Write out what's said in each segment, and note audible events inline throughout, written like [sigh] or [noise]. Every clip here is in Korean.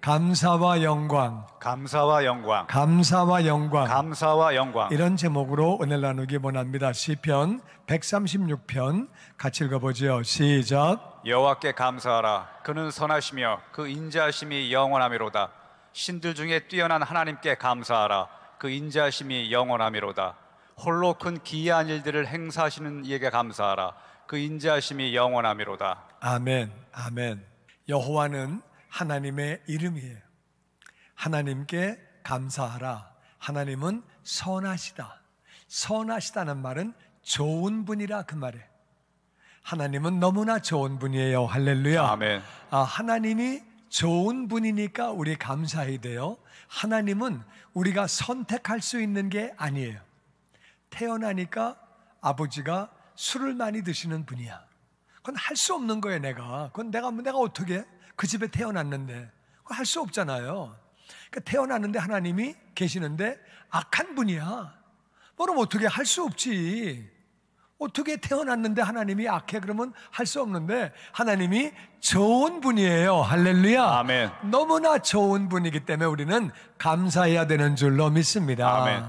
감사와 영광. 감사와 영광. 감사와 영광. 감사와 영광. 이런 제목으로 오늘 나누기 원합니다. 시편 136편 같이 읽어보죠 시작. 여호와께 감사하라 그는 선하시며 그 인자심이 하 영원함이로다 신들 중에 뛰어난 하나님께 감사하라 그 인자심이 하 영원함이로다 홀로 큰 기이한 일들을 행사하시는 이에게 감사하라 그 인자심이 하 영원함이로다 아멘 아멘 여호와는 하나님의 이름이에요 하나님께 감사하라 하나님은 선하시다 선하시다는 말은 좋은 분이라 그 말이에요 하나님은 너무나 좋은 분이에요. 할렐루야. 아멘. 아, 하나님이 좋은 분이니까 우리 감사해 돼요. 하나님은 우리가 선택할 수 있는 게 아니에요. 태어나니까 아버지가 술을 많이 드시는 분이야. 그건 할 수 없는 거예요, 내가. 그건 내가, 내가 어떻게 그 집에 태어났는데. 그건 할수 없잖아요. 그러니까 태어났는데 하나님이 계시는데 악한 분이야. 뭐는 어떻게 할 수 없지. 어떻게 태어났는데 하나님이 악해 그러면 할 수 없는데 하나님이 좋은 분이에요. 할렐루야. 아멘. 너무나 좋은 분이기 때문에 우리는 감사해야 되는 줄로 믿습니다. 아멘.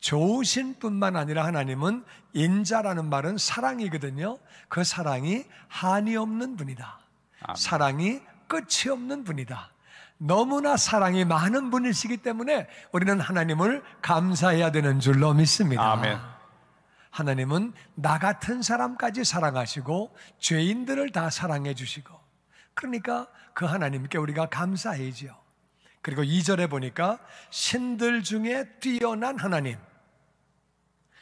좋으신 뿐만 아니라 하나님은 인자라는 말은 사랑이거든요. 그 사랑이 한이 없는 분이다. 아멘. 사랑이 끝이 없는 분이다. 너무나 사랑이 많은 분이시기 때문에 우리는 하나님을 감사해야 되는 줄로 믿습니다. 아멘. 하나님은 나 같은 사람까지 사랑하시고 죄인들을 다 사랑해 주시고 그러니까 그 하나님께 우리가 감사해지요. 그리고 2절에 보니까 신들 중에 뛰어난 하나님.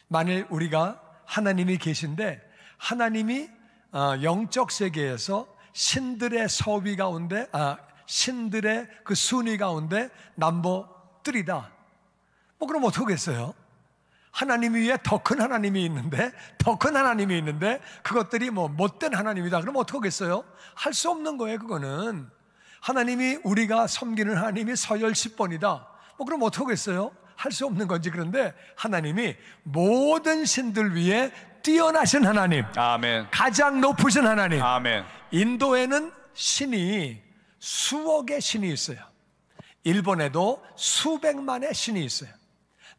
만일 우리가 하나님이 계신데 하나님이 어, 영적 세계에서 신들의 서위 가운데 아, 신들의 그 순위 가운데 남보 뜰이다. 뭐 그럼 어떻게했어요 하나님 위에 더 큰 하나님이 있는데, 더 큰 하나님이 있는데, 그것들이 뭐 못된 하나님이다. 그럼 어떡하겠어요? 할 수 없는 거예요, 그거는. 하나님이 우리가 섬기는 하나님이 서열 10번이다. 뭐 그럼 어떡하겠어요? 할 수 없는 건지 그런데 하나님이 모든 신들 위에 뛰어나신 하나님. 아멘. 가장 높으신 하나님. 아멘. 인도에는 신이 수억의 신이 있어요. 일본에도 수백만의 신이 있어요.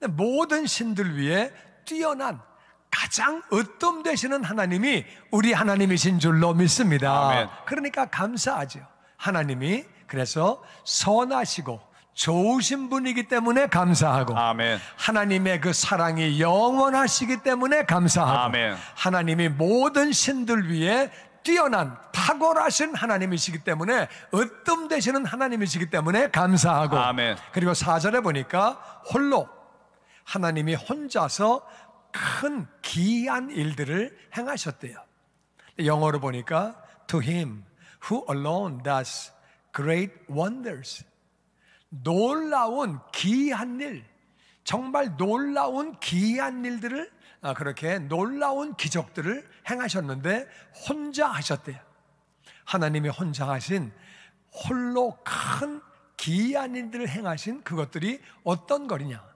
모든 신들 위에 뛰어난 가장 으뜸 되시는 하나님이 우리 하나님이신 줄로 믿습니다. 아멘. 그러니까 감사하죠. 하나님이 그래서 선하시고 좋으신 분이기 때문에 감사하고 아멘. 하나님의 그 사랑이 영원하시기 때문에 감사하고 아멘. 하나님이 모든 신들 위에 뛰어난 탁월하신 하나님이시기 때문에 으뜸 되시는 하나님이시기 때문에 감사하고 아멘. 그리고 사절에 보니까 홀로 하나님이 혼자서 큰 기이한 일들을 행하셨대요. 영어로 보니까 to him who alone does great wonders. 놀라운 기이한 일, 정말 놀라운 기이한 일들을 아, 그렇게 놀라운 기적들을 행하셨는데 혼자 하셨대요. 하나님이 혼자 하신 홀로 큰 기이한 일들을 행하신 그것들이 어떤 거리냐?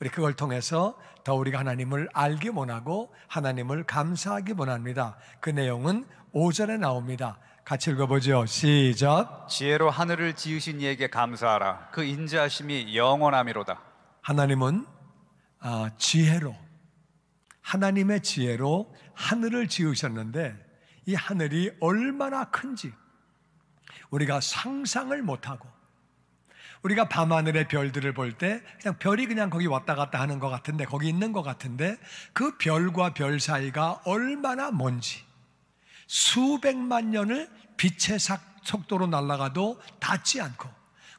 우리 그걸 통해서 더 우리가 하나님을 알기 원하고 하나님을 감사하기 원합니다. 그 내용은 5절에 나옵니다. 같이 읽어보죠. 시작. 지혜로 하늘을 지으신 이에게 감사하라. 그인자심이 영원함이로다. 하나님은 아, 지혜로 하나님의 지혜로 하늘을 지으셨는데 이 하늘이 얼마나 큰지 우리가 상상을 못하고 우리가 밤하늘의 별들을 볼 때 그냥 별이 그냥 거기 왔다 갔다 하는 것 같은데 거기 있는 것 같은데 그 별과 별 사이가 얼마나 먼지 수백만 년을 빛의 속도로 날아가도 닿지 않고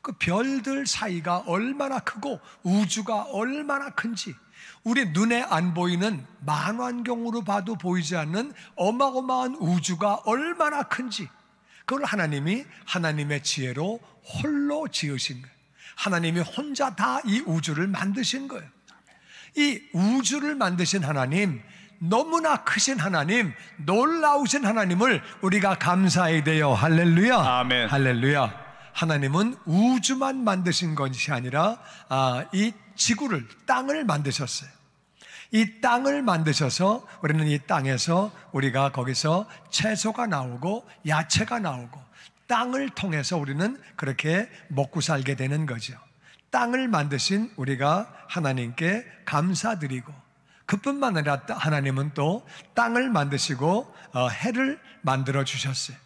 그 별들 사이가 얼마나 크고 우주가 얼마나 큰지 우리 눈에 안 보이는 만환경으로 봐도 보이지 않는 어마어마한 우주가 얼마나 큰지 그걸 하나님이 하나님의 지혜로 홀로 지으신 거예요. 하나님이 혼자 다 이 우주를 만드신 거예요. 이 우주를 만드신 하나님, 너무나 크신 하나님, 놀라우신 하나님을 우리가 감사해야 돼요. 할렐루야. 아멘. 할렐루야. 하나님은 우주만 만드신 것이 아니라 아, 이 지구를 땅을 만드셨어요. 이 땅을 만드셔서 우리는 이 땅에서 우리가 거기서 채소가 나오고 야채가 나오고 땅을 통해서 우리는 그렇게 먹고 살게 되는 거죠. 땅을 만드신 우리가 하나님께 감사드리고 그뿐만 아니라 하나님은 또 땅을 만드시고 어, 해를 만들어 주셨어요.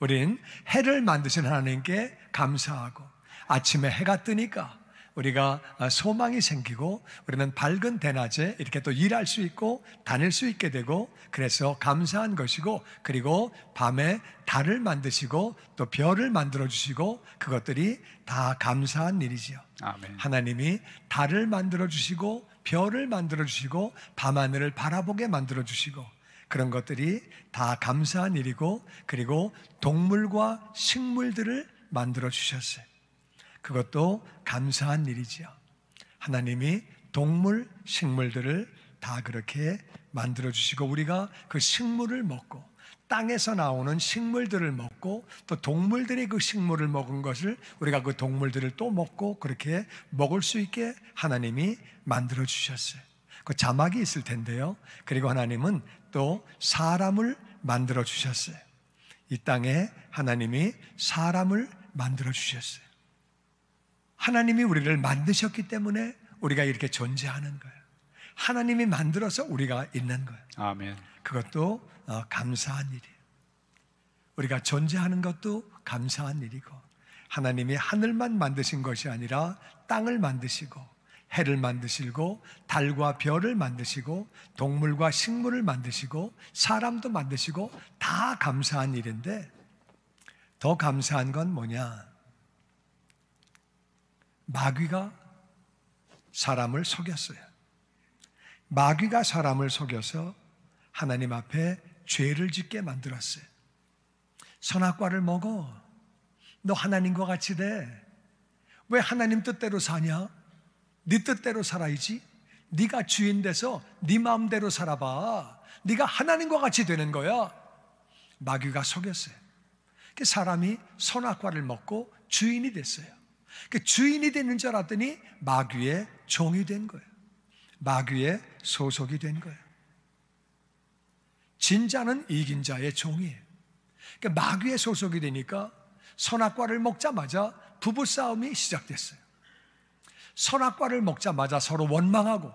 우린 해를 만드신 하나님께 감사하고 아침에 해가 뜨니까 우리가 어, 소망이 생기고 우리는 밝은 대낮에 이렇게 또 일할 수 있고 다닐 수 있게 되고 그래서 감사한 것이고 그리고 밤에 달을 만드시고 또 별을 만들어 주시고 그것들이 다 감사한 일이지요. 아멘. 하나님이 달을 만들어 주시고 별을 만들어 주시고 밤하늘을 바라보게 만들어 주시고 그런 것들이 다 감사한 일이고 그리고 동물과 식물들을 만들어 주셨어요. 그것도 감사한 일이지요. 하나님이 동물, 식물들을 다 그렇게 만들어 주시고 우리가 그 식물을 먹고 땅에서 나오는 식물들을 먹고 또 동물들이 그 식물을 먹은 것을 우리가 그 동물들을 또 먹고 그렇게 먹을 수 있게 하나님이 만들어 주셨어요. 그 자막이 있을 텐데요. 그리고 하나님은 또 사람을 만들어 주셨어요. 이 땅에 하나님이 사람을 만들어 주셨어요. 하나님이 우리를 만드셨기 때문에 우리가 이렇게 존재하는 거예요. 하나님이 만들어서 우리가 있는 거예요. 아멘. 그것도 어, 감사한 일이에요. 우리가 존재하는 것도 감사한 일이고 하나님이 하늘만 만드신 것이 아니라 땅을 만드시고 해를 만드시고 달과 별을 만드시고 동물과 식물을 만드시고 사람도 만드시고 다 감사한 일인데 더 감사한 건 뭐냐? 마귀가 사람을 속였어요. 마귀가 사람을 속여서 하나님 앞에 죄를 짓게 만들었어요. 선악과를 먹어. 너 하나님과 같이 돼. 왜 하나님 뜻대로 사냐? 네 뜻대로 살아야지. 네가 주인 돼서 네 마음대로 살아봐. 네가 하나님과 같이 되는 거야. 마귀가 속였어요. 그 사람이 선악과를 먹고 주인이 됐어요. 그 주인이 되는 줄 알았더니 마귀의 종이 된 거예요. 마귀의 소속이 된 거예요. 진자는 이긴 자의 종이에요. 그러니까 마귀의 소속이 되니까 선악과를 먹자마자 부부싸움이 시작됐어요. 선악과를 먹자마자 서로 원망하고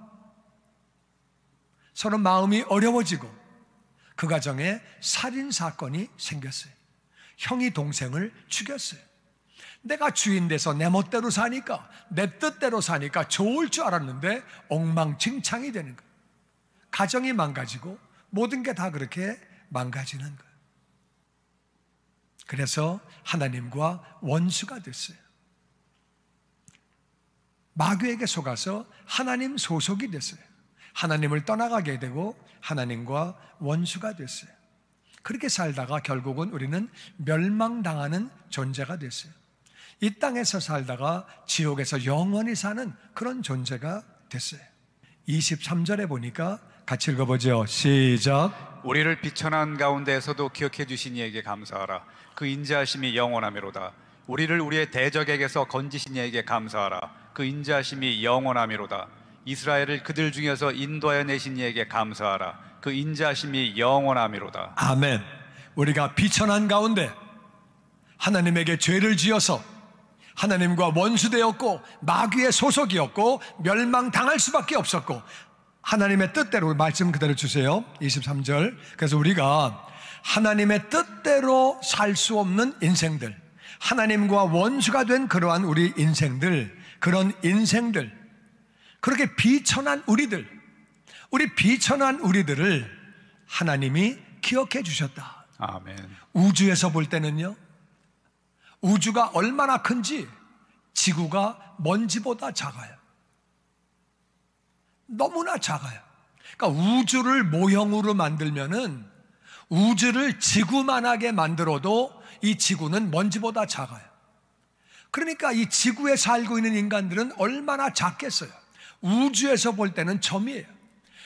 서로 마음이 어려워지고 그 과정에 살인 사건이 생겼어요. 형이 동생을 죽였어요. 내가 주인 돼서 내 멋대로 사니까, 내 뜻대로 사니까 좋을 줄 알았는데 엉망진창이 되는 거예요. 가정이 망가지고 모든 게 다 그렇게 망가지는 거예요. 그래서 하나님과 원수가 됐어요. 마귀에게 속아서 하나님 소속이 됐어요. 하나님을 떠나가게 되고 하나님과 원수가 됐어요. 그렇게 살다가 결국은 우리는 멸망당하는 존재가 됐어요. 이 땅에서 살다가 지옥에서 영원히 사는 그런 존재가 됐어요. 23절에 보니까 같이 읽어보죠. 시작. 우리를 비천한 가운데에서도 기억해 주신 이에게 감사하라. 그 인자하심이 영원하미로다. 우리를 우리의 대적에게서 건지신 이에게 감사하라. 그 인자하심이 영원하미로다. 이스라엘을 그들 중에서 인도하여 내신 이에게 감사하라. 그 인자심이 영원하미로다. 아멘. 우리가 비천한 가운데 하나님에게 죄를 지어서 하나님과 원수되었고 마귀의 소속이었고 멸망당할 수밖에 없었고 하나님의 뜻대로 말씀 그대로 주세요. 23절. 그래서 우리가 하나님의 뜻대로 살 수 없는 인생들, 하나님과 원수가 된 그러한 우리 인생들, 그런 인생들, 그렇게 비천한 우리들, 우리 비천한 우리들을 하나님이 기억해 주셨다. 아멘. 우주에서 볼 때는요, 우주가 얼마나 큰지 지구가 먼지보다 작아요. 너무나 작아요. 그러니까 우주를 모형으로 만들면은 우주를 지구만하게 만들어도 이 지구는 먼지보다 작아요. 그러니까 이 지구에 살고 있는 인간들은 얼마나 작겠어요. 우주에서 볼 때는 점이에요.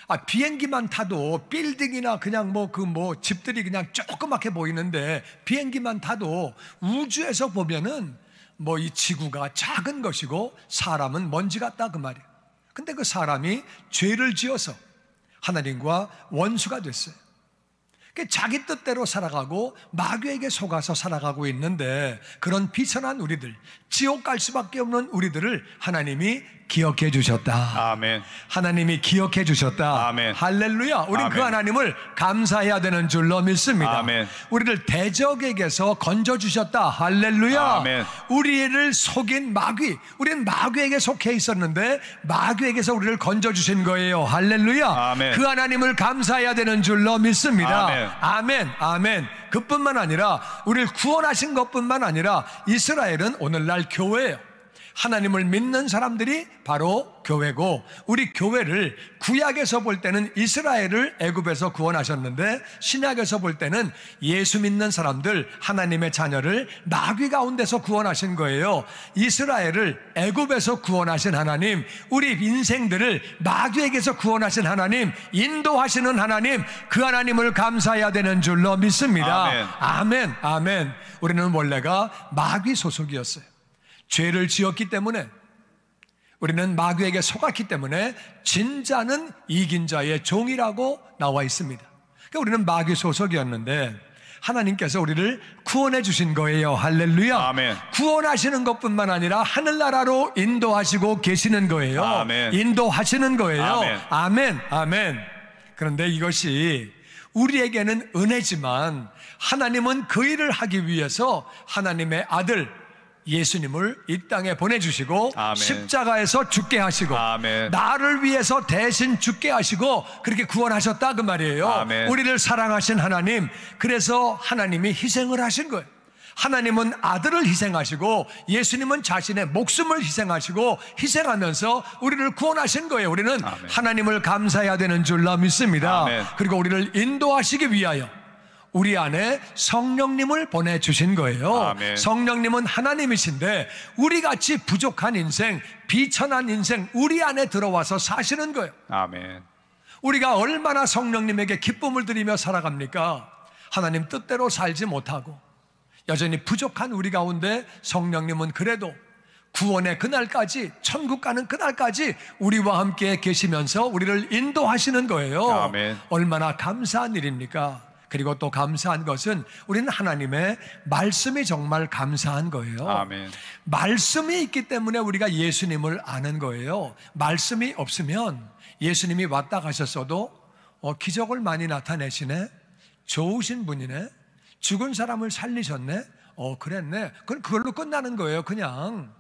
아, 비행기만 타도 빌딩이나 그냥 뭐 그뭐 그 뭐 집들이 그냥 조그맣게 보이는데 비행기만 타도 우주에서 보면은 뭐 이 지구가 작은 것이고 사람은 먼지 같다 그 말이에요. 근데 그 사람이 죄를 지어서 하나님과 원수가 됐어요. 그 자기 뜻대로 살아가고 마귀에게 속아서 살아가고 있는데 그런 비천한 우리들, 지옥 갈 수밖에 없는 우리들을 하나님이 기억해 주셨다. 아멘. 하나님이 기억해 주셨다. 아멘. 할렐루야. 우린 그 하나님을 감사해야 되는 줄로 믿습니다. 아멘. 우리를 대적에게서 건져 주셨다. 할렐루야. 아멘. 우리를 속인 마귀. 우린 마귀에게 속해 있었는데 마귀에게서 우리를 건져 주신 거예요. 할렐루야. 아멘. 그 하나님을 감사해야 되는 줄로 믿습니다. 아멘. 아멘. 아멘. 그뿐만 아니라 우리를 구원하신 것뿐만 아니라 이스라엘은 오늘날 교회예요. 하나님을 믿는 사람들이 바로 교회고 우리 교회를 구약에서 볼 때는 이스라엘을 애굽에서 구원하셨는데 신약에서 볼 때는 예수 믿는 사람들 하나님의 자녀를 마귀 가운데서 구원하신 거예요. 이스라엘을 애굽에서 구원하신 하나님, 우리 인생들을 마귀에게서 구원하신 하나님, 인도하시는 하나님, 그 하나님을 감사해야 되는 줄로 믿습니다. 아멘. 아멘. 아멘. 우리는 원래가 마귀 소속이었어요. 죄를 지었기 때문에 우리는 마귀에게 속았기 때문에 진자는 이긴 자의 종이라고 나와 있습니다. 그러니까 우리는 마귀 소속이었는데 하나님께서 우리를 구원해 주신 거예요. 할렐루야. 아멘. 구원하시는 것뿐만 아니라 하늘나라로 인도하시고 계시는 거예요. 아멘. 인도하시는 거예요. 아멘. 아멘. 아멘. 그런데 이것이 우리에게는 은혜지만 하나님은 그 일을 하기 위해서 하나님의 아들 예수님을 이 땅에 보내주시고 아멘. 십자가에서 죽게 하시고 아멘. 나를 위해서 대신 죽게 하시고 그렇게 구원하셨다 그 말이에요. 아멘. 우리를 사랑하신 하나님 그래서 하나님이 희생을 하신 거예요. 하나님은 아들을 희생하시고 예수님은 자신의 목숨을 희생하시고 희생하면서 우리를 구원하신 거예요. 우리는 아멘. 하나님을 감사해야 되는 줄로 믿습니다. 아멘. 그리고 우리를 인도하시기 위하여 우리 안에 성령님을 보내주신 거예요. 아멘. 성령님은 하나님이신데 우리 같이 부족한 인생, 비천한 인생 우리 안에 들어와서 사시는 거예요. 아멘. 우리가 얼마나 성령님에게 기쁨을 드리며 살아갑니까? 하나님 뜻대로 살지 못하고 여전히 부족한 우리 가운데 성령님은 그래도 구원의 그날까지 천국 가는 그날까지 우리와 함께 계시면서 우리를 인도하시는 거예요. 아멘. 얼마나 감사한 일입니까? 그리고 또 감사한 것은 우리는 하나님의 말씀이 정말 감사한 거예요. 아멘. 말씀이 있기 때문에 우리가 예수님을 아는 거예요. 말씀이 없으면 예수님이 왔다 가셨어도 어, 기적을 많이 나타내시네. 좋으신 분이네. 죽은 사람을 살리셨네. 어, 그랬네. 그럼 그걸로 끝나는 거예요, 그냥.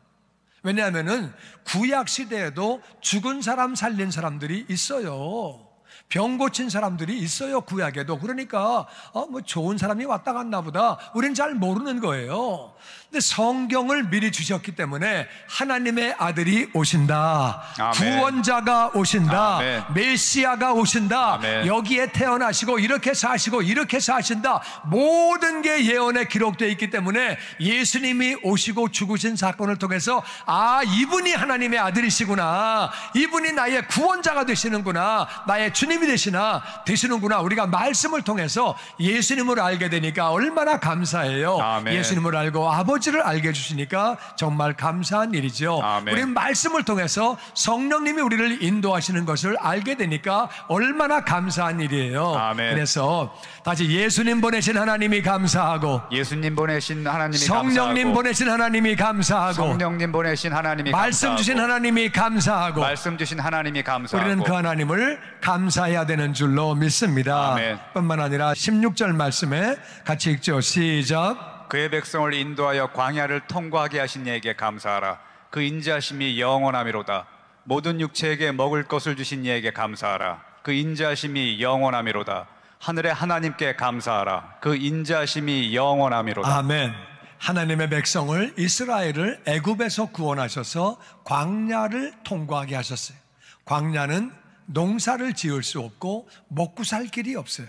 왜냐하면은 구약 시대에도 죽은 사람 살린 사람들이 있어요. 병 고친 사람들이 있어요, 구약에도. 그러니까, 어, 뭐 좋은 사람이 왔다 갔나 보다. 우린잘 모르는 거예요. 근데 성경을 미리 주셨기 때문에 하나님의 아들이 오신다. 아멘. 구원자가 오신다. 아멘. 메시아가 오신다. 아멘. 여기에 태어나시고 이렇게 사시고 이렇게 사신다. 모든 게 예언에 기록되어 있기 때문에 예수님이 오시고 죽으신 사건을 통해서 아, 이분이 하나님의 아들이시구나. 이분이 나의 구원자가 되시는구나. 나의 주님이 되시나 되시는구나. 우리가 말씀을 통해서 예수님을 알게 되니까 얼마나 감사해요. 예수님을 알고 아버지 아버지를 알게 해주시니까 정말 감사한 일이죠. 아멘. 우리 말씀을 통해서 성령님이 우리를 인도하시는 것을 알게 되니까 얼마나 감사한 일이에요. 아멘. 그래서 다시 예수님 보내신 하나님이 감사하고 예수님 보내신 하나님이 성령님 감사하고, 보내신 하나님이 감사하고 성령님 보내신 하나님이 말씀 감사하고, 주신 하나님이 감사하고 말씀 주신 하나님이 감사하고 우리는 그 하나님을 감사해야 되는 줄로 믿습니다. 아멘. 뿐만 아니라 16절 말씀에 같이 읽죠. 시작. 그의 백성을 인도하여 광야를 통과하게 하신 이에게 감사하라. 그 인자심이 영원함이로다. 모든 육체에게 먹을 것을 주신 이에게 감사하라. 그 인자심이 영원함이로다. 하늘의 하나님께 감사하라. 그 인자심이 영원함이로다. 아멘. 하나님의 백성을 이스라엘을 애굽에서 구원하셔서 광야를 통과하게 하셨어요. 광야는 농사를 지을 수 없고 먹고 살 길이 없어요.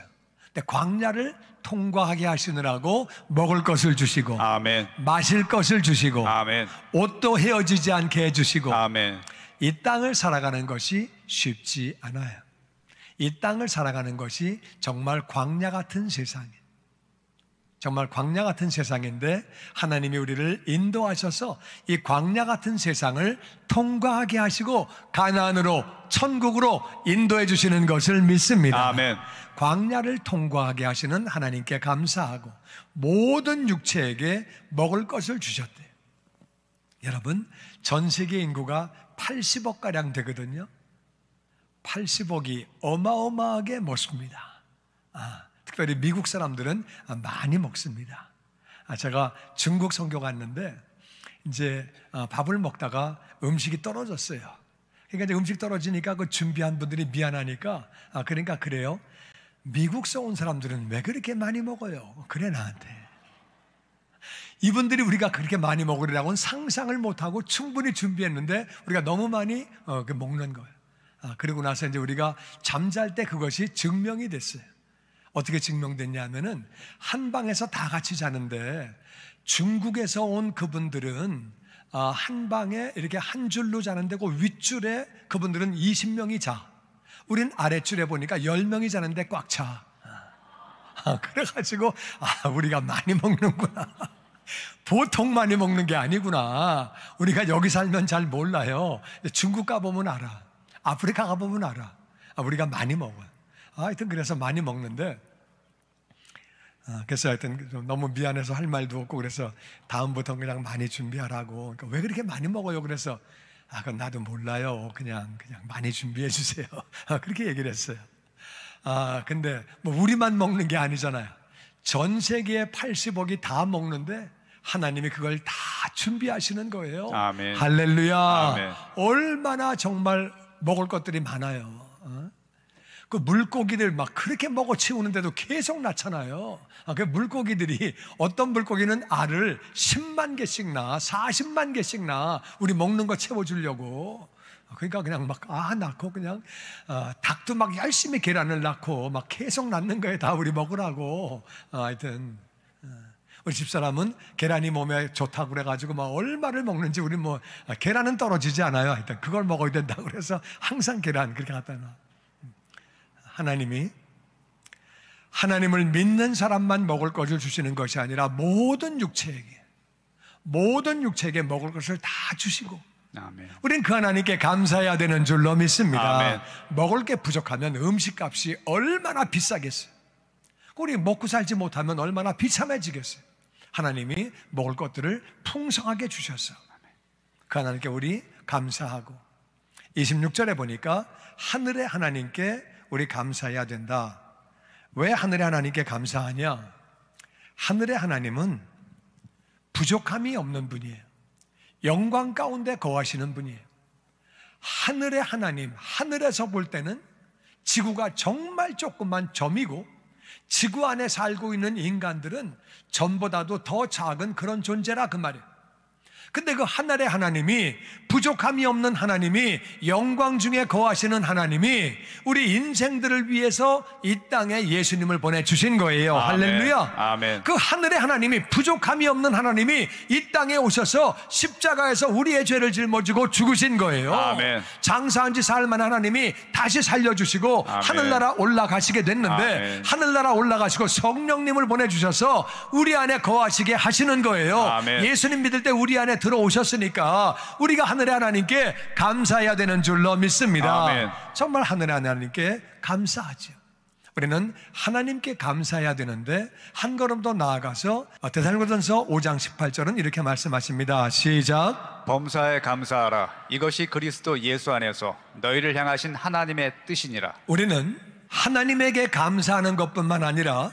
근데 광야를 통과하게 하시느라고 먹을 것을 주시고 아멘. 마실 것을 주시고 아멘. 옷도 헤어지지 않게 해주시고 아멘. 이 땅을 살아가는 것이 쉽지 않아요. 이 땅을 살아가는 것이 정말 광야 같은 세상이에요. 정말 광야 같은 세상인데 하나님이 우리를 인도하셔서 이 광야 같은 세상을 통과하게 하시고 가나안으로 천국으로 인도해 주시는 것을 믿습니다. 아멘. 광야를 통과하게 하시는 하나님께 감사하고 모든 육체에게 먹을 것을 주셨대요. 여러분, 전 세계 인구가 80억 가량 되거든요. 80억이 어마어마하게 먹습니다. 아. 특별히 미국 사람들은 많이 먹습니다. 아, 제가 중국 선교 갔는데 이제 아, 밥을 먹다가 음식이 떨어졌어요. 그러니까 이제 음식 떨어지니까 그 준비한 분들이 미안하니까 아 그러니까 그래요. 미국서 온 사람들은 왜 그렇게 많이 먹어요? 그래 나한테. 이분들이 우리가 그렇게 많이 먹으리라고는 상상을 못하고 충분히 준비했는데 우리가 너무 많이 어, 그 먹는 거예요. 아, 그리고 나서 이제 우리가 잠잘 때 그것이 증명이 됐어요. 어떻게 증명됐냐면은 한 방에서 다 같이 자는데 중국에서 온 그분들은 아, 한 방에 이렇게 한 줄로 자는 데고 그 윗줄에 그분들은 20명이 자. 우린 아래줄에 보니까 10명이 자는데 꽉 차. 아, 그래가지고, 아, 우리가 많이 먹는구나. 보통 많이 먹는 게 아니구나. 우리가 여기 살면 잘 몰라요. 중국 가보면 알아. 아프리카 가보면 알 아, 우리가 많이 먹어요. 하여튼 그래서 많이 먹는데 어, 그래서 하여튼 너무 미안해서 할 말도 없고 그래서 다음부터 그냥 많이 준비하라고 그러니까 왜 그렇게 많이 먹어요? 그래서 아 그건 나도 몰라요 그냥 그냥 많이 준비해 주세요 [laughs] 아, 그렇게 얘기를 했어요 아 근데 뭐 우리만 먹는 게 아니잖아요 전 세계 80억이 다 먹는데 하나님이 그걸 다 준비하시는 거예요 아멘. 할렐루야 아멘. 얼마나 정말 먹을 것들이 많아요 어? 그 물고기들 막 그렇게 먹어 치우는데도 계속 낳잖아요. 아, 그 물고기들이 어떤 물고기는 알을 10만 개씩 낳아, 40만 개씩 낳아, 우리 먹는 거 채워주려고. 아, 그러니까 그냥 막, 아, 낳고 그냥, 어, 닭도 막 열심히 계란을 낳고 막 계속 낳는 거에 다 우리 먹으라고. 아, 하여튼. 어, 우리 집사람은 계란이 몸에 좋다고 그래가지고 막 얼마를 먹는지 우리 뭐, 아, 계란은 떨어지지 않아요. 하여튼 그걸 먹어야 된다고 그래서 항상 계란 그렇게 갖다 놔. 하나님이 하나님을 믿는 사람만 먹을 것을 주시는 것이 아니라 모든 육체에게 모든 육체에게 먹을 것을 다 주시고 아멘. 우린 그 하나님께 감사해야 되는 줄로 믿습니다. 아멘. 먹을 게 부족하면 음식값이 얼마나 비싸겠어요. 우리 먹고 살지 못하면 얼마나 비참해지겠어요. 하나님이 먹을 것들을 풍성하게 주셔서 그 하나님께 우리 감사하고 26절에 보니까 하늘의 하나님께 우리 감사해야 된다. 왜 하늘의 하나님께 감사하냐? 하늘의 하나님은 부족함이 없는 분이에요. 영광 가운데 거하시는 분이에요. 하늘의 하나님, 하늘에서 볼 때는 지구가 정말 조그만 점이고 지구 안에 살고 있는 인간들은 전보다도 더 작은 그런 존재라 그 말이에요. 근데 그 하늘의 하나님이 부족함이 없는 하나님이 영광 중에 거하시는 하나님이 우리 인생들을 위해서 이 땅에 예수님을 보내 주신 거예요. 아멘. 할렐루야. 아멘. 그 하늘의 하나님이 부족함이 없는 하나님이 이 땅에 오셔서 십자가에서 우리의 죄를 짊어지고 죽으신 거예요. 아멘. 장사한 지 살만 하나님이 다시 살려 주시고 하늘나라 올라가시게 됐는데 하늘나라 올라가시고 성령님을 보내 주셔서 우리 안에 거하시게 하시는 거예요. 예수님 믿을 때 우리 안에 안에 들어오셨으니까 우리가 하늘의 하나님께 감사해야 되는 줄로 믿습니다. 아멘. 정말 하늘의 하나님께 감사하죠. 우리는 하나님께 감사해야 되는데 한 걸음 더 나아가서 대살로전서 5장 18절은 이렇게 말씀하십니다. 시작. 범사에 감사하라. 이것이 그리스도 예수 안에서 너희를 향하신 하나님의 뜻이니라. 우리는 하나님에게 감사하는 것뿐만 아니라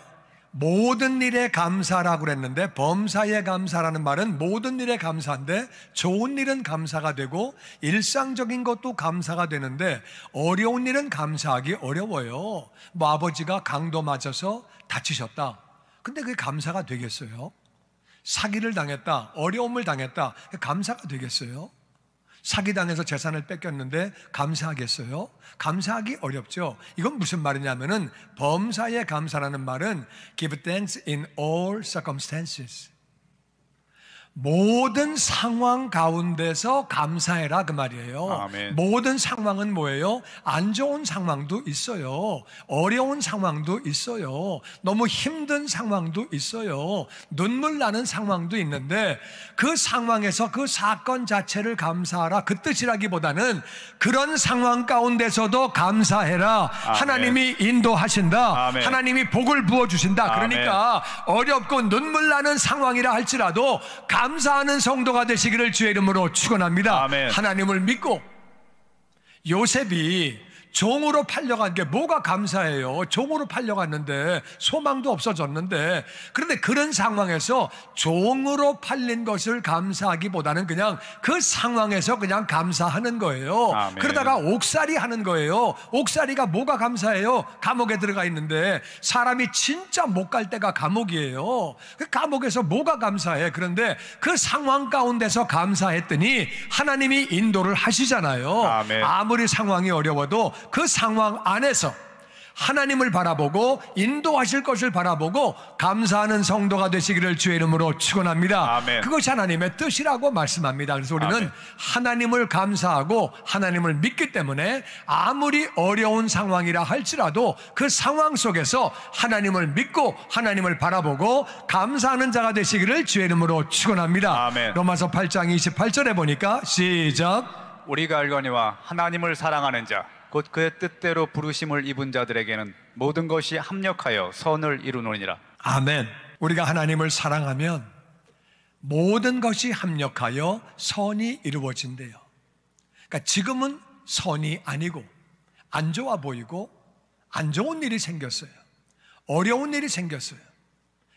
모든 일에 감사라고 그랬는데 범사에 감사라는 말은 모든 일에 감사인데 좋은 일은 감사가 되고 일상적인 것도 감사가 되는데 어려운 일은 감사하기 어려워요. 뭐 아버지가 강도 맞아서 다치셨다. 근데 그게 감사가 되겠어요? 사기를 당했다. 어려움을 당했다. 감사가 되겠어요? 사기당해서 재산을 뺏겼는데 감사하겠어요? 감사하기 어렵죠. 이건 무슨 말이냐면은 범사에 감사라는 말은 give thanks in all circumstances. 모든 상황 가운데서 감사해라 그 말이에요. 아멘. 모든 상황은 뭐예요? 안 좋은 상황도 있어요. 어려운 상황도 있어요. 너무 힘든 상황도 있어요. 눈물 나는 상황도 있는데 그 상황에서 그 사건 자체를 감사하라 그 뜻이라기보다는 그런 상황 가운데서도 감사해라. 아멘. 하나님이 인도하신다. 아멘. 하나님이 복을 부어 주신다. 그러니까 어렵고 눈물 나는 상황이라 할지라도 감 감사하는 성도가 되시기를 주의 이름으로 축원합니다. 하나님을 믿고 요셉이 종으로 팔려간 게 뭐가 감사해요? 종으로 팔려갔는데 소망도 없어졌는데 그런데 그런 상황에서 종으로 팔린 것을 감사하기보다는 그냥 그 상황에서 그냥 감사하는 거예요. 아멘. 그러다가 옥살이 하는 거예요. 옥살이가 뭐가 감사해요? 감옥에 들어가 있는데 사람이 진짜 못 갈 때가 감옥이에요. 그 감옥에서 뭐가 감사해? 그런데 그 상황 가운데서 감사했더니 하나님이 인도를 하시잖아요. 아멘. 아무리 상황이 어려워도 그 상황 안에서 하나님을 바라보고 인도하실 것을 바라보고 감사하는 성도가 되시기를 주의 이름으로 축원합니다. 그것이 하나님의 뜻이라고 말씀합니다. 그래서 우리는 아멘. 하나님을 감사하고 하나님을 믿기 때문에 아무리 어려운 상황이라 할지라도 그 상황 속에서 하나님을 믿고 하나님을 바라보고 감사하는 자가 되시기를 주의 이름으로 축원합니다. 로마서 8장 28절에 보니까 시작 우리가 알거니와 하나님을 사랑하는 자곧 그의 뜻대로 부르심을 입은 자들에게는 모든 것이 합력하여 선을 이루느니라 아멘. 우리가 하나님을 사랑하면 모든 것이 합력하여 선이 이루어진대요. 그러니까 지금은 선이 아니고 안 좋아 보이고 안 좋은 일이 생겼어요. 어려운 일이 생겼어요.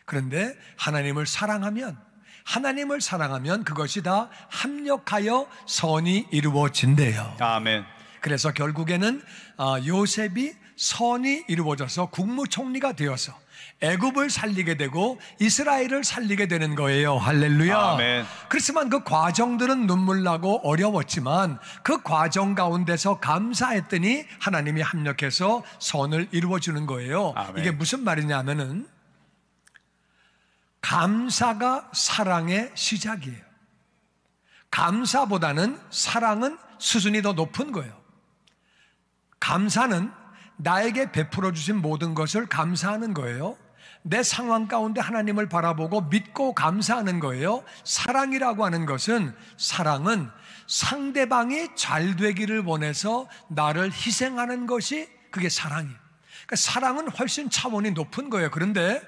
그런데 하나님을 사랑하면 하나님을 사랑하면 그것이 다 합력하여 선이 이루어진대요. 아멘. 그래서 결국에는 어, 요셉이 선이 이루어져서 국무총리가 되어서 애굽을 살리게 되고 이스라엘을 살리게 되는 거예요. 할렐루야. 아멘. 그렇지만 그 과정들은 눈물 나고 어려웠지만 그 과정 가운데서 감사했더니 하나님이 합력해서 선을 이루어 주는 거예요. 아멘. 이게 무슨 말이냐면은 감사가 사랑의 시작이에요. 감사보다는 사랑은 수준이 더 높은 거예요. 감사는 나에게 베풀어 주신 모든 것을 감사하는 거예요. 내 상황 가운데 하나님을 바라보고 믿고 감사하는 거예요. 사랑이라고 하는 것은 사랑은 상대방이 잘 되기를 원해서 나를 희생하는 것이 그게 사랑이에요. 그러니까 사랑은 훨씬 차원이 높은 거예요. 그런데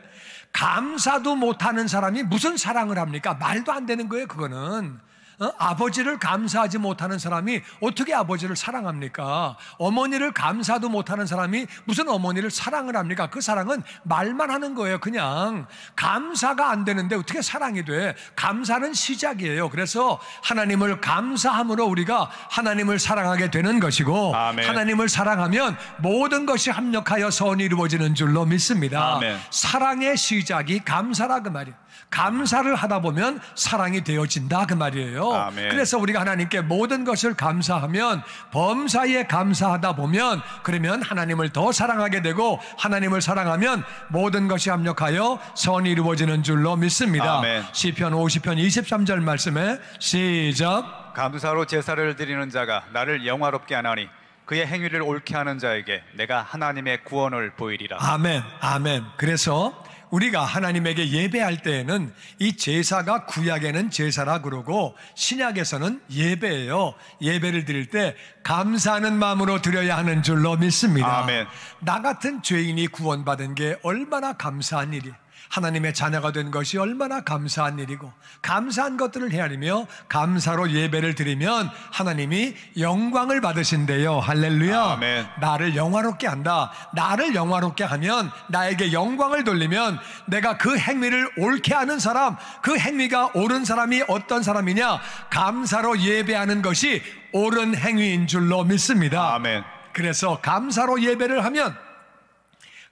감사도 못하는 사람이 무슨 사랑을 합니까? 말도 안 되는 거예요, 그거는. 어? 아버지를 감사하지 못하는 사람이 어떻게 아버지를 사랑합니까? 어머니를 감사도 못하는 사람이 무슨 어머니를 사랑을 합니까? 그 사랑은 말만 하는 거예요. 그냥 감사가 안 되는데 어떻게 사랑이 돼? 감사는 시작이에요. 그래서 하나님을 감사함으로 우리가 하나님을 사랑하게 되는 것이고 아멘. 하나님을 사랑하면 모든 것이 합력하여 선이 이루어지는 줄로 믿습니다. 아멘. 사랑의 시작이 감사라 그 말이에요. 감사를 하다 보면 사랑이 되어진다 그 말이에요. 아멘. 그래서 우리가 하나님께 모든 것을 감사하면 범사에 감사하다 보면 그러면 하나님을 더 사랑하게 되고 하나님을 사랑하면 모든 것이 합력하여 선이 이루어지는 줄로 믿습니다. 시편 50편 23절 말씀에 시작 감사로 제사를 드리는 자가 나를 영화롭게 하나니 그의 행위를 옳게 하는 자에게 내가 하나님의 구원을 보이리라. 아멘. 아멘. 그래서 우리가 하나님에게 예배할 때에는 이 제사가 구약에는 제사라 그러고 신약에서는 예배예요. 예배를 드릴 때 감사하는 마음으로 드려야 하는 줄로 믿습니다. 아멘. 나 같은 죄인이 구원받은 게 얼마나 감사한 일이에요. 하나님의 자녀가 된 것이 얼마나 감사한 일이고 감사한 것들을 헤아리며 감사로 예배를 드리면 하나님이 영광을 받으신대요. 할렐루야. 아멘. 나를 영화롭게 한다. 나를 영화롭게 하면 나에게 영광을 돌리면 내가 그 행위를 옳게 하는 사람, 그 행위가 옳은 사람이 어떤 사람이냐? 감사로 예배하는 것이 옳은 행위인 줄로 믿습니다. 아멘. 그래서 감사로 예배를 하면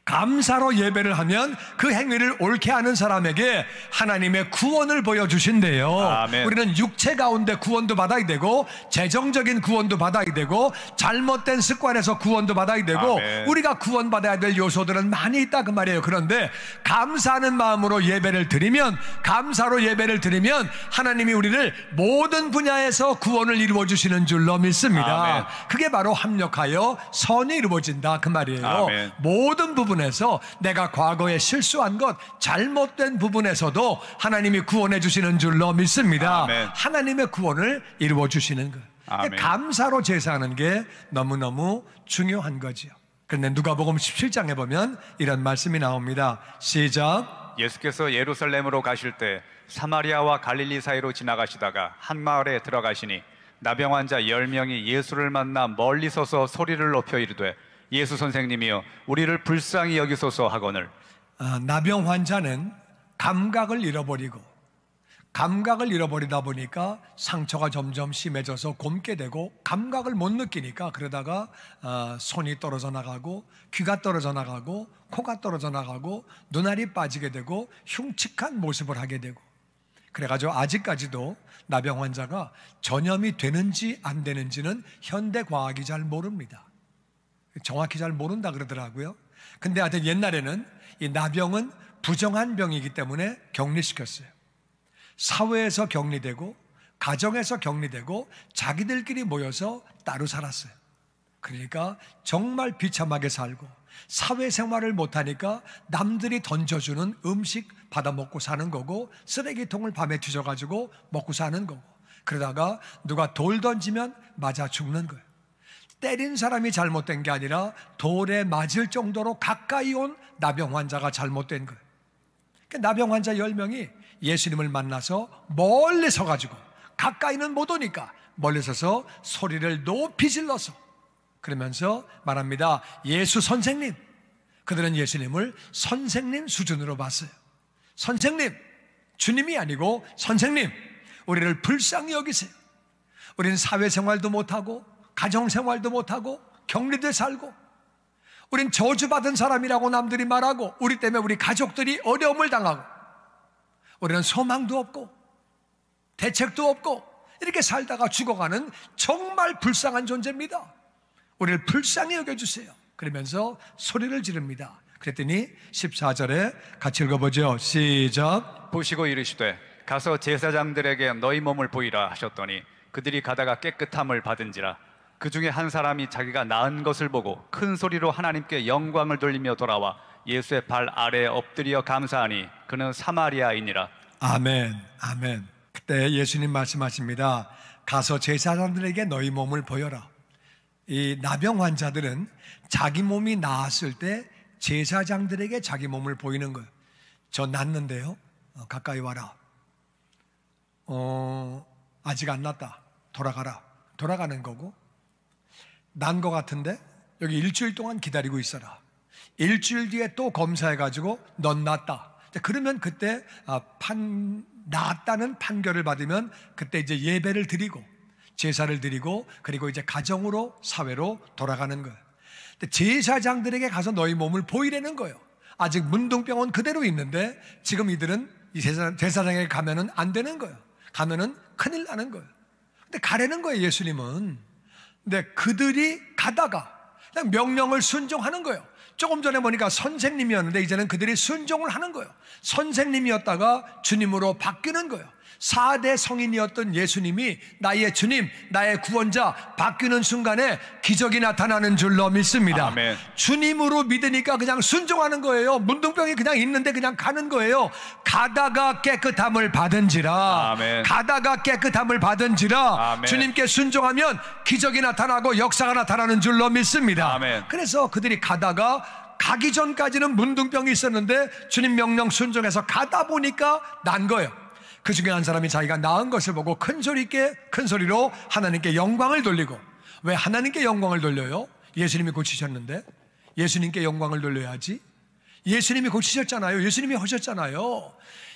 감사로 예배를 하면 그 행위를 옳게 하는 사람에게 하나님의 구원을 보여주신대요. 아멘. 우리는 육체 가운데 구원도 받아야 되고 재정적인 구원도 받아야 되고 잘못된 습관에서 구원도 받아야 되고 아멘. 우리가 구원받아야 될 요소들은 많이 있다 그 말이에요. 그런데 감사하는 마음으로 예배를 드리면 감사로 예배를 드리면 하나님이 우리를 모든 분야에서 구원을 이루어 주시는 줄로 믿습니다. 아멘. 그게 바로 합력하여 선이 이루어진다 그 말이에요. 모든 부분 부분에서 내가 과거에 실수한 것, 잘못된 부분에서도 하나님이 구원해 주시는 줄로 믿습니다. 아멘. 하나님의 구원을 이루어 주시는 것. 그러 감사로 제사하는 게 너무너무 중요한 거지요. 그런데 누가복음 17장에 보면 이런 말씀이 나옵니다. 시작. 예수께서 예루살렘으로 가실 때 사마리아와 갈릴리 사이로 지나가시다가 한 마을에 들어가시니 나병 환자 열명이 예수를 만나 멀리 서서 소리를 높여 이르되 예수 선생님이여 우리를 불쌍히 여기소서 하거늘 어, 나병 환자는 감각을 잃어버리고 감각을 잃어버리다 보니까 상처가 점점 심해져서 곰게 되고 감각을 못 느끼니까 그러다가 어, 손이 떨어져 나가고 귀가 떨어져 나가고 코가 떨어져 나가고 눈알이 빠지게 되고 흉측한 모습을 하게 되고 그래가지고 아직까지도 나병 환자가 전염이 되는지 안 되는지는 현대 과학이 잘 모릅니다. 정확히 잘 모른다 그러더라고요. 근데 하여튼 옛날에는 이 나병은 부정한 병이기 때문에 격리시켰어요. 사회에서 격리되고 가정에서 격리되고 자기들끼리 모여서 따로 살았어요. 그러니까 정말 비참하게 살고 사회생활을 못하니까 남들이 던져주는 음식 받아 먹고 사는 거고 쓰레기통을 밤에 뒤져가지고 먹고 사는 거고 그러다가 누가 돌 던지면 맞아 죽는 거예요. 때린 사람이 잘못된 게 아니라 돌에 맞을 정도로 가까이 온 나병 환자가 잘못된 거예요. 그러니까 나병 환자 1명이 0 예수님을 만나서 멀리 서가지고 가까이는 못 오니까 멀리 서서 소리를 높이 질러서 그러면서 말합니다. 예수 선생님. 그들은 예수님을 선생님 수준으로 봤어요. 선생님. 주님이 아니고 선생님. 우리를 불쌍히 여기세요. 우린 사회생활도 못하고 가정생활도 못하고 격리돼 살고 우린 저주받은 사람이라고 남들이 말하고 우리 때문에 우리 가족들이 어려움을 당하고 우리는 소망도 없고 대책도 없고 이렇게 살다가 죽어가는 정말 불쌍한 존재입니다. 우리를 불쌍히 여겨주세요. 그러면서 소리를 지릅니다. 그랬더니 14절에 같이 읽어보죠. 시작. 보시고 이르시되 가서 제사장들에게 너희 몸을 보이라 하셨더니 그들이 가다가 깨끗함을 받은지라 그 중에 한 사람이 자기가 낳은 것을 보고 큰 소리로 하나님께 영광을 돌리며 돌아와 예수의 발 아래에 엎드려 감사하니 그는 사마리아이라 아멘. 아멘. 그때 예수님 말씀하십니다. 가서 제사장들에게 너희 몸을 보여라. 이 나병 환자들은 자기 몸이 나았을 때 제사장들에게 자기 몸을 보이는 거예요. 저 낫는데요. 어, 가까이 와라. 어, 아직 안 났다. 돌아가라. 돌아가는 거고 난것 같은데 여기 일주일 동안 기다리고 있어라. 일주일 뒤에 또 검사해가지고 넌 낫다. 그러면 그때 아, 판, 낫다는 판결을 받으면 그때 이제 예배를 드리고 제사를 드리고 그리고 이제 가정으로 사회로 돌아가는 거예요. 제사장들에게 가서 너희 몸을 보이라는 거예요. 아직 문둥병원 그대로 있는데 지금 이들은 이 제사, 제사장에 가면은 안 되는 거예요. 가면은 큰일 나는 거예요. 근데 가려는 거예요, 예수님은. 근 네, 그들이 가다가 그냥 명령을 순종하는 거예요. 조금 전에 보니까 선생님이었는데 이제는 그들이 순종을 하는 거예요. 선생님이었다가 주님으로 바뀌는 거예요. 4대 성인이었던 예수님이 나의 주님, 나의 구원자 바뀌는 순간에 기적이 나타나는 줄로 믿습니다. 아멘. 주님으로 믿으니까 그냥 순종하는 거예요. 문둥병이 그냥 있는데 그냥 가는 거예요. 가다가 깨끗함을 받은지라. 아멘. 가다가 깨끗함을 받은지라. 아멘. 주님께 순종하면 기적이 나타나고 역사가 나타나는 줄로 믿습니다. 그래서 그들이 가다가 가기 전까지는 문둥병이 있었는데 주님 명령 순종해서 가다 보니까 난 거예요. 그 중에 한 사람이 자기가 나은 것을 보고 큰 소리 있게 큰 소리로 하나님께 영광을 돌리고 왜 하나님께 영광을 돌려요? 예수님이 고치셨는데 예수님께 영광을 돌려야지. 예수님이 고치셨잖아요. 예수님이 하셨잖아요.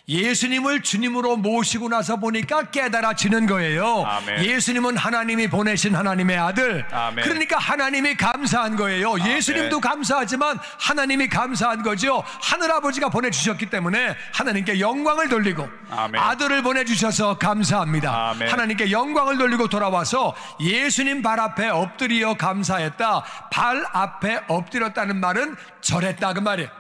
예수님을 주님으로 모시고 나서 보니까 깨달아지는 거예요. 아멘. 예수님은 하나님이 보내신 하나님의 아들. 아멘. 그러니까 하나님이 감사한 거예요. 아멘. 예수님도 감사하지만 하나님이 감사한 거죠. 하늘아버지가 보내주셨기 때문에 하나님께 영광을 돌리고 아들을 보내주셔서 감사합니다. 하나님께 영광을 돌리고 돌아와서 예수님 발 앞에 엎드려 감사했다. 발 앞에 엎드렸다는 말은 절했다. 그 말이에요.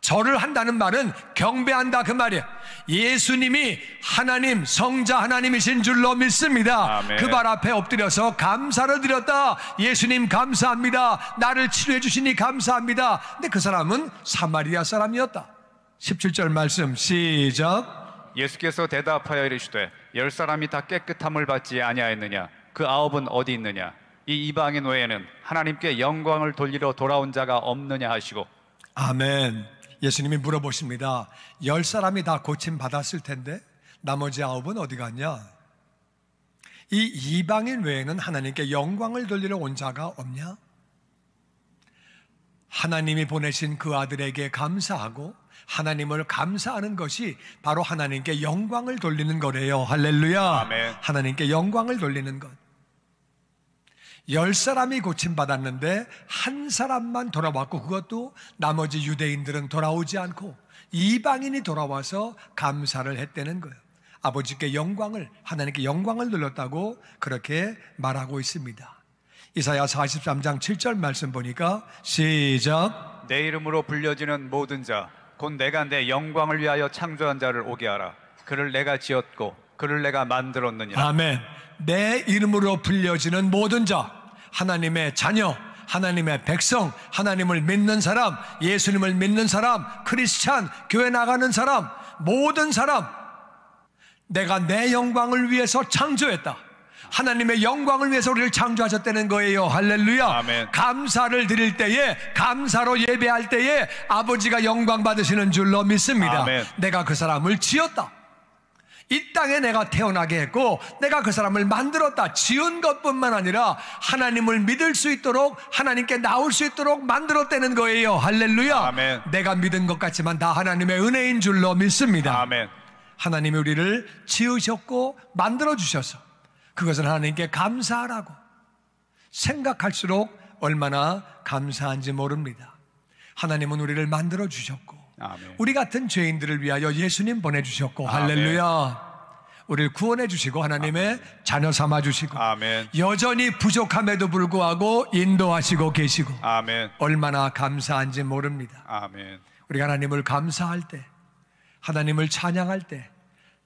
절을 한다는 말은 경배한다 그 말이에요. 예수님이 하나님 성자 하나님이신 줄로 믿습니다. 그 발 앞에 엎드려서 감사를 드렸다. 예수님 감사합니다. 나를 치료해 주시니 감사합니다. 근데 그 사람은 사마리아 사람이었다. 17절 말씀 시작. 예수께서 대답하여 이르시되 열 사람이 다 깨끗함을 받지 아니하였느냐 그 아홉은 어디 있느냐 이 이방인 외에는 하나님께 영광을 돌리러 돌아온 자가 없느냐 하시고 아멘. 예수님이 물어보십니다. 열 사람이 다 고침 받았을 텐데 나머지 아홉은 어디 갔냐? 이 이방인 외에는 하나님께 영광을 돌리러 온 자가 없냐? 하나님이 보내신 그 아들에게 감사하고 하나님을 감사하는 것이 바로 하나님께 영광을 돌리는 거래요. 할렐루야. 아멘. 하나님께 영광을 돌리는 것. 열 사람이 고침받았는데 한 사람만 돌아왔고 그것도 나머지 유대인들은 돌아오지 않고 이방인이 돌아와서 감사를 했다는 거예요. 아버지께 영광을, 하나님께 영광을 돌렸다고 그렇게 말하고 있습니다. 이사야 43장 7절 말씀 보니까 시작. 내 이름으로 불려지는 모든 자, 곧 내가 내 영광을 위하여 창조한 자를 오게 하라. 그를 내가 지었고 그를 내가 만들었느냐 아멘. 내 이름으로 불려지는 모든 자, 하나님의 자녀, 하나님의 백성, 하나님을 믿는 사람, 예수님을 믿는 사람, 크리스찬, 교회 나가는 사람, 모든 사람, 내가 내 영광을 위해서 창조했다. 하나님의 영광을 위해서 우리를 창조하셨다는 거예요. 할렐루야. 아멘. 감사를 드릴 때에 감사로 예배할 때에 아버지가 영광 받으시는 줄로 믿습니다. 아멘. 내가 그 사람을 지었다. 이 땅에 내가 태어나게 했고 내가 그 사람을 만들었다. 지은 것뿐만 아니라 하나님을 믿을 수 있도록 하나님께 나올 수 있도록 만들었다는 거예요. 할렐루야. 아멘. 내가 믿은 것 같지만 다 하나님의 은혜인 줄로 믿습니다. 아멘. 하나님이 우리를 지으셨고 만들어 주셔서 그것을 하나님께 감사하라고 생각할수록 얼마나 감사한지 모릅니다. 하나님은 우리를 만들어 주셨고 아, 네. 우리 같은 죄인들을 위하여 예수님 보내주셨고 아멘. 할렐루야. 네. 우리를 구원해 주시고 하나님의 아멘. 자녀 삼아 주시고 여전히 부족함에도 불구하고 인도하시고 계시고 얼마나 감사한지 모릅니다. 우리가 하나님을 감사할 때 하나님을 찬양할 때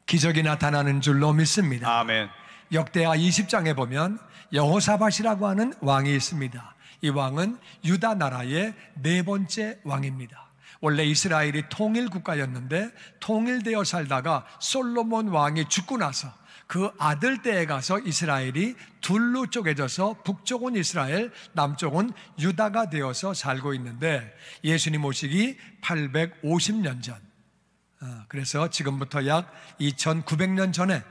기적이 나타나는 줄로 믿습니다. 아멘. 역대하 20장에 보면 여호사밧이라고 하는 왕이 있습니다. 이 왕은 유다 나라의 네 번째 왕입니다. 원래 이스라엘이 통일 국가였는데 통일되어 살다가 솔로몬 왕이 죽고 나서 그 아들 때에 가서 이스라엘이 둘로 쪼개져서 북쪽은 이스라엘, 남쪽은 유다가 되어서 살고 있는데 예수님 오시기 850년 전. 어, 그래서 지금부터 약 2900년 전에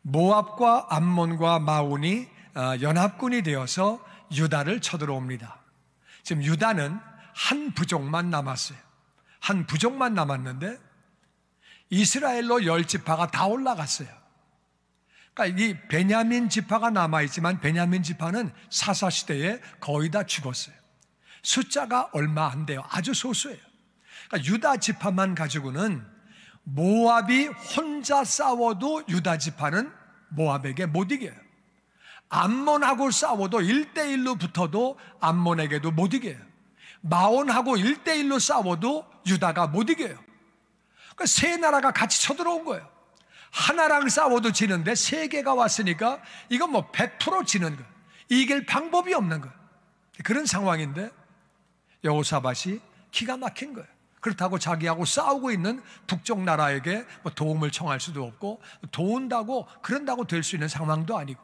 모압과 암몬과 마온이 어, 연합군이 되어서 유다를 쳐들어옵니다. 지금 유다는 한 부족만 남았어요. 한 부족만 남았는데 이스라엘로 열 지파가 다 올라갔어요. 그러니까 이 베냐민 지파가 남아 있지만 베냐민 지파는 사사 시대에 거의 다 죽었어요. 숫자가 얼마 안 돼요. 아주 소수예요. 그러니까 유다 지파만 가지고는 모압이 혼자 싸워도 유다 지파는 모압에게 못 이겨요. 암몬하고 싸워도 일대일로 붙어도 암몬에게도 못 이겨요. 마온하고 일대일로 싸워도 유다가 못 이겨요. 그러니까 세 나라가 같이 쳐들어온 거예요. 하나랑 싸워도 지는데 세 개가 왔으니까 이건 뭐 100% 지는 거 이길 방법이 없는 거 그런 상황인데 여호사밭이 기가 막힌 거예요. 그렇다고 자기하고 싸우고 있는 북쪽 나라에게 뭐 도움을 청할 수도 없고 도운다고 그런다고 될 수 있는 상황도 아니고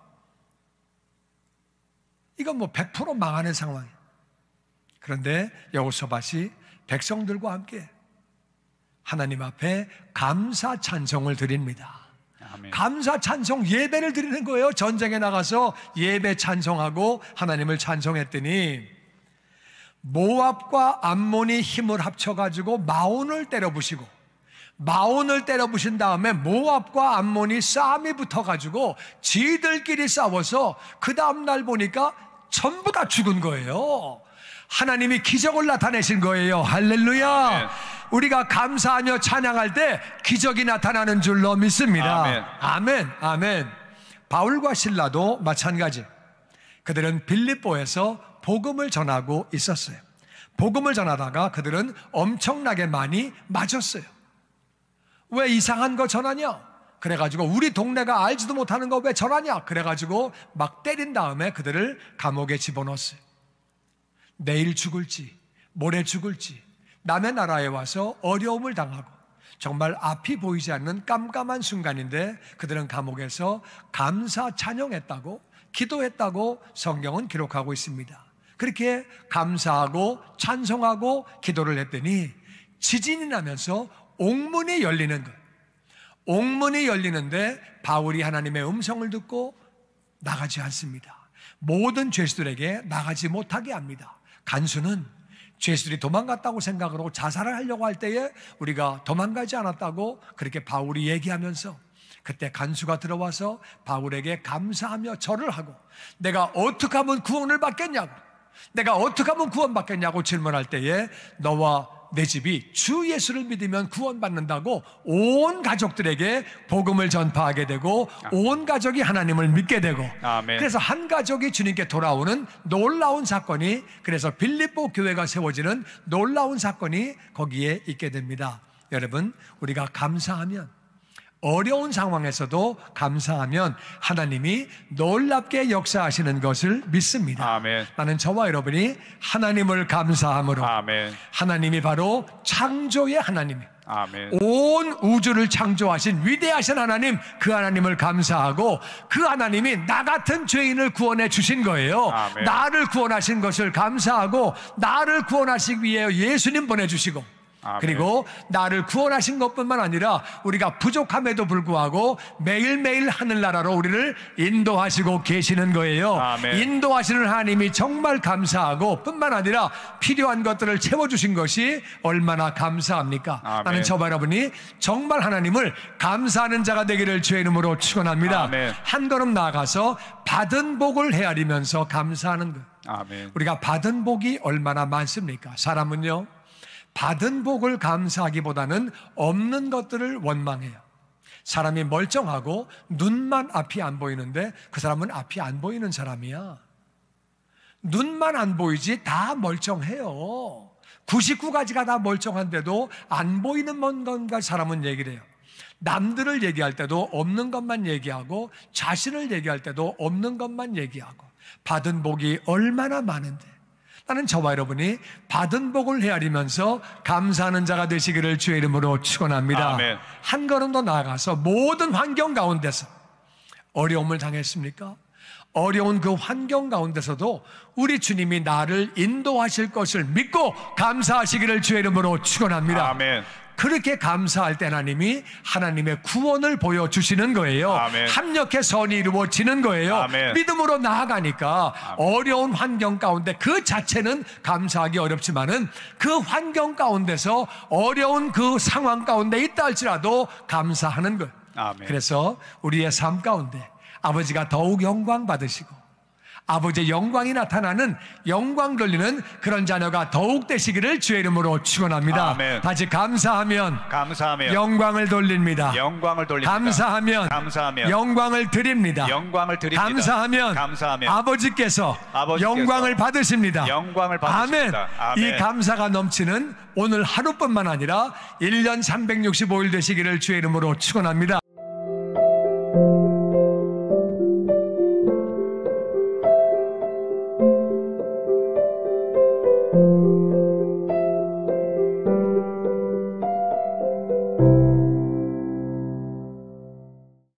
이건 뭐 100% 망하는 상황이에요. 그런데 여호사밭이 백성들과 함께 하나님 앞에 감사 찬송을 드립니다. 아멘. 감사 찬송 예배를 드리는 거예요. 전쟁에 나가서 예배 찬송하고 하나님을 찬송했더니 모압과 암몬이 힘을 합쳐 가지고 마온을 때려 부시고 마온을 때려 부신 다음에 모압과 암몬이 싸움이 붙어 가지고 지들끼리 싸워서 그 다음 날 보니까 전부 다 죽은 거예요. 하나님이 기적을 나타내신 거예요. 할렐루야. 네. 우리가 감사하며 찬양할 때 기적이 나타나는 줄로 믿습니다. 아멘. 아멘. 아멘. 바울과 신라도 마찬가지. 그들은 빌립보에서 복음을 전하고 있었어요. 복음을 전하다가 그들은 엄청나게 많이 맞았어요. 왜 이상한 거 전하냐? 그래가지고 우리 동네가 알지도 못하는 거 왜 전하냐? 그래가지고 막 때린 다음에 그들을 감옥에 집어넣었어요. 내일 죽을지, 모레 죽을지, 남의 나라에 와서 어려움을 당하고 정말 앞이 보이지 않는 깜깜한 순간인데 그들은 감옥에서 감사 찬용했다고 기도했다고 성경은 기록하고 있습니다. 그렇게 감사하고 찬송하고 기도를 했더니 지진이 나면서 옥문이 열리는 것. 옥문이 열리는데 바울이 하나님의 음성을 듣고 나가지 않습니다. 모든 죄수들에게 나가지 못하게 합니다. 간수는 죄수들이 도망갔다고 생각을 하고 자살을 하려고 할 때에 우리가 도망가지 않았다고 그렇게 바울이 얘기하면서 그때 간수가 들어와서 바울에게 감사하며 절을 하고 내가 어떻게 하면 구원을 받겠냐고 내가 어떻게 하면 구원받겠냐고 질문할 때에 너와 내 집이 주 예수를 믿으면 구원받는다고 온 가족들에게 복음을 전파하게 되고 아. 온 가족이 하나님을 믿게 되고 그래서 한 가족이 주님께 돌아오는 놀라운 사건이 그래서 빌립보 교회가 세워지는 놀라운 사건이 거기에 있게 됩니다. 여러분, 우리가 감사하면 어려운 상황에서도 감사하면 하나님이 놀랍게 역사하시는 것을 믿습니다. 아멘. 나는 저와 여러분이 하나님을 감사함으로 아멘. 하나님이 바로 창조의 하나님 아멘. 온 우주를 창조하신 위대하신 하나님, 그 하나님을 감사하고 그 하나님이 나 같은 죄인을 구원해 주신 거예요. 아멘. 나를 구원하신 것을 감사하고 나를 구원하시기 위해 예수님 보내주시고 그리고 나를 구원하신 것뿐만 아니라 우리가 부족함에도 불구하고 매일매일 하늘나라로 우리를 인도하시고 계시는 거예요. 아멘. 인도하시는 하나님이 정말 감사하고 뿐만 아니라 필요한 것들을 채워주신 것이 얼마나 감사합니까? 아멘. 나는 저와 여러분이 정말 하나님을 감사하는 자가 되기를 주의 이름으로 축원합니다. 한 걸음 나아가서 받은 복을 헤아리면서 감사하는 것. 아멘. 우리가 받은 복이 얼마나 많습니까? 사람은요. 받은 복을 감사하기보다는 없는 것들을 원망해요. 사람이 멀쩡하고 눈만 앞이 안 보이는데 그 사람은 앞이 안 보이는 사람이야. 눈만 안 보이지 다 멀쩡해요. 99가지가 다 멀쩡한데도 안 보이는 건가 사람은 얘기를 해요. 남들을 얘기할 때도 없는 것만 얘기하고 자신을 얘기할 때도 없는 것만 얘기하고 받은 복이 얼마나 많은데 나는 저와 여러분이 받은 복을 헤아리면서 감사하는 자가 되시기를 주의 이름으로 축원합니다. 한 걸음 더 나아가서 모든 환경 가운데서 어려움을 당했습니까? 어려운 그 환경 가운데서도 우리 주님이 나를 인도하실 것을 믿고 감사하시기를 주의 이름으로 축원합니다. 그렇게 감사할 때 하나님이 하나님의 구원을 보여주시는 거예요. 아멘. 합력해 선이 이루어지는 거예요. 아멘. 믿음으로 나아가니까 아멘. 어려운 환경 가운데 그 자체는 감사하기 어렵지만은 그 환경 가운데서 어려운 그 상황 가운데 있다 할지라도 감사하는 거예요. 그래서 우리의 삶 가운데 아버지가 더욱 영광 받으시고 아버지의 영광이 나타나는 영광 돌리는 그런 자녀가 더욱 되시기를 주의 이름으로 축원합니다. 다시 감사하면 감사하며 영광을 돌립니다. 영광을 돌립니다. 감사하면 감사하며 영광을 드립니다. 영광을 드립니다. 감사하면 감사하며 아버지께서, 아버지께서 영광을 받으십니다. 영광을 받으십니다. 아멘. 아멘. 이 감사가 넘치는 오늘 하루뿐만 아니라 1년 365일 되시기를 주의 이름으로 축원합니다.